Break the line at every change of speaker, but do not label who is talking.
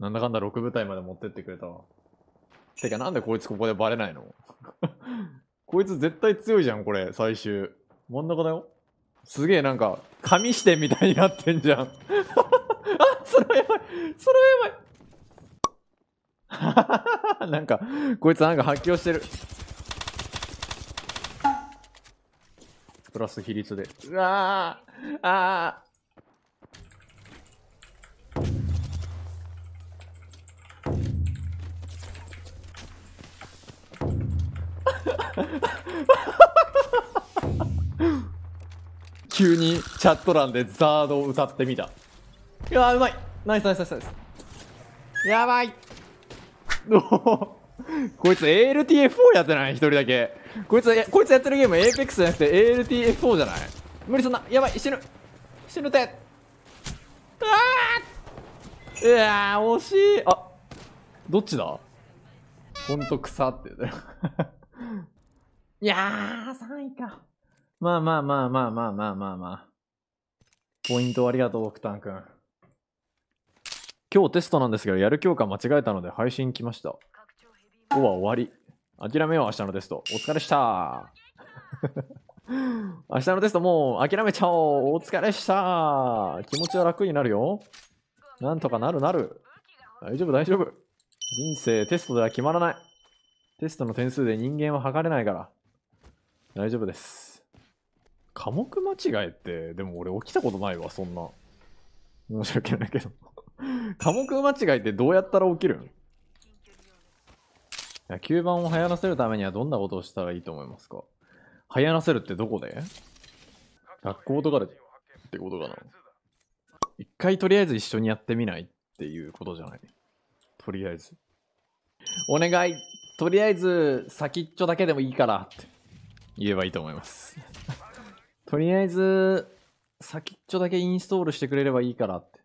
なんだかんだ6部隊まで持ってってくれたわ。てかなんでこいつここでバレないの こいつ絶対強いじゃん、これ、最終。真ん中だよ。すげえなんか、紙視点みたいになってんじゃん。あ、それはやばい。それはやばい。なんか、こいつなんか発狂してる。プラス比率で。うわああ急にチャット欄でザードを歌ってみたいやうまいナイスナイスナイスナイスやばいこいつ ALTF4 やってない一人だけこいつこいつやってるゲーム APEX じゃなくて ALTF4 じゃない無理そんなやばい死ぬ死ぬてああうわ惜しいあどっちだほんと草って言うたよいやー、3位か。まあまあまあまあまあまあまあまあ。ポイントありがとう、オクタン君。今日テストなんですけど、やる教科間違えたので配信来ました。日は終わり。諦めよう、明日のテスト。お疲れした。明日のテストもう諦めちゃおう。お疲れした。気持ちは楽になるよ。なんとかなるなる。大丈夫、大丈夫。人生テストでは決まらない。テストの点数で人間は測れないから。大丈夫です。科目間違えって、でも俺起きたことないわ、そんな。申し訳ないけど 科目間違えってどうやったら起きるん野球盤を流行らせるためにはどんなことをしたらいいと思いますか流行らせるってどこで学校とかでってことかな一回とりあえず一緒にやってみないっていうことじゃないとりあえず。お願いとりあえず先っちょだけでもいいからって言えばいいと思います とりあえず先っちょだけインストールしてくれればいいからって